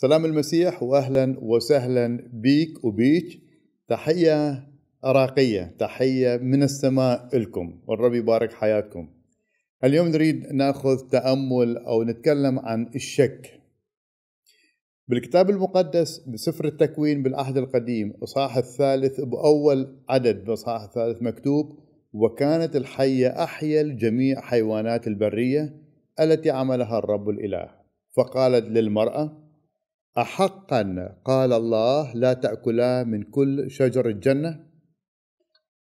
سلام المسيح واهلا وسهلا بيك وبيك تحيه أراقية تحية من السماء لكم والرب يبارك حياتكم اليوم نريد ناخذ تأمل أو نتكلم عن الشك بالكتاب المقدس بسفر التكوين بالعهد القديم إصحاح الثالث بأول عدد بإصحاح الثالث مكتوب وكانت الحية أحيا لجميع حيوانات البرية التي عملها الرب الإله فقالت للمرأة أحقا قال الله لا تأكلا من كل شجر الجنة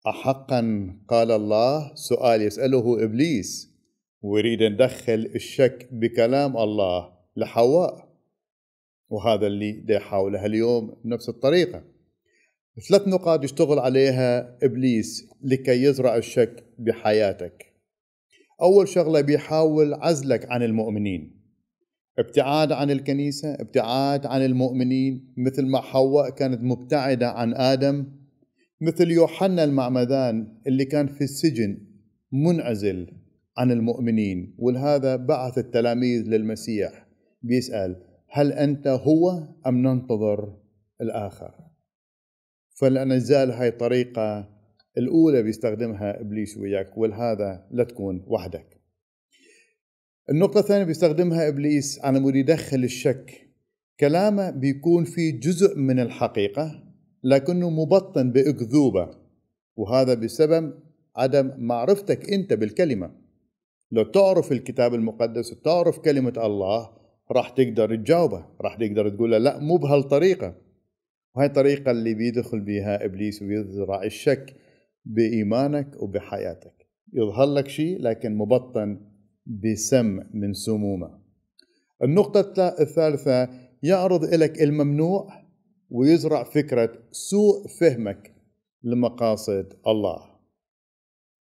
أحقا قال الله سؤال يسأله إبليس ويريد ندخل الشك بكلام الله لحواء وهذا اللي دا اليوم بنفس الطريقة ثلاث نقاط يشتغل عليها إبليس لكي يزرع الشك بحياتك أول شغلة بيحاول عزلك عن المؤمنين ابتعاد عن الكنيسة ابتعاد عن المؤمنين مثل ما حواء كانت مبتعدة عن آدم مثل يوحنا المعمدان اللي كان في السجن منعزل عن المؤمنين ولهذا بعث التلاميذ للمسيح بيسأل هل أنت هو أم ننتظر الآخر فالأنزال هاي الطريقة الأولى بيستخدمها إبليس وياك ولهذا لا تكون وحدك النقطة الثانية بيستخدمها إبليس على مود يدخل الشك كلامه بيكون فيه جزء من الحقيقة لكنه مبطن بأكذوبة وهذا بسبب عدم معرفتك أنت بالكلمة لو تعرف الكتاب المقدس وتعرف كلمة الله راح تقدر تجاوبه راح تقدر تقول لا مو بهالطريقة وهي الطريقة اللي بيدخل بها إبليس ويزرع الشك بإيمانك وبحياتك يظهر لك شيء لكن مبطن بسم من سمومه النقطة الثالثة يعرض لك الممنوع ويزرع فكرة سوء فهمك لمقاصد الله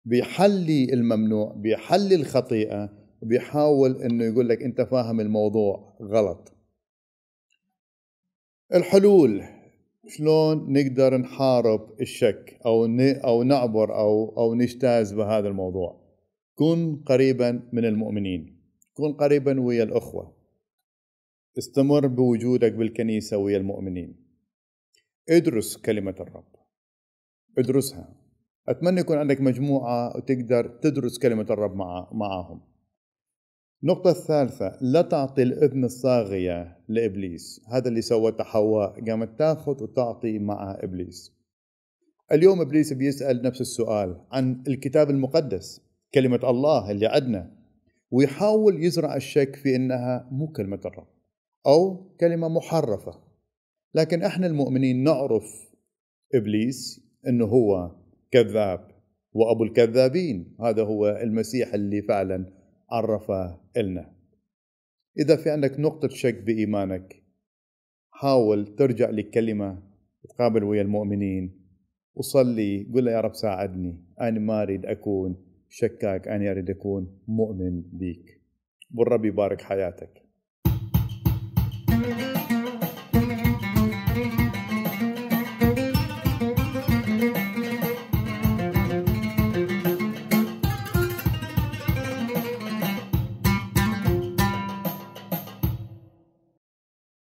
بيحلي الممنوع بيحلي الخطيئة وبيحاول انه يقول لك انت فاهم الموضوع غلط الحلول شلون نقدر نحارب الشك او او نعبر او او نجتاز بهذا الموضوع كن قريبا من المؤمنين كن قريبا ويا الأخوة استمر بوجودك بالكنيسة ويا المؤمنين ادرس كلمة الرب ادرسها أتمنى يكون عندك مجموعة وتقدر تدرس كلمة الرب مع معهم النقطة الثالثة لا تعطي الإذن الصاغية لإبليس هذا اللي سوته حواء قامت تاخذ وتعطي مع إبليس اليوم إبليس بيسأل نفس السؤال عن الكتاب المقدس كلمة الله اللي عندنا ويحاول يزرع الشك في انها مو كلمة الرب او كلمة محرفة لكن احنا المؤمنين نعرف ابليس انه هو كذاب وابو الكذابين هذا هو المسيح اللي فعلا عرفه لنا اذا في عندك نقطة شك بايمانك حاول ترجع للكلمة تقابل ويا المؤمنين وصلي قل له يا رب ساعدني انا ما اريد اكون شكاك أن أريد يكون مؤمن بيك والرب يبارك حياتك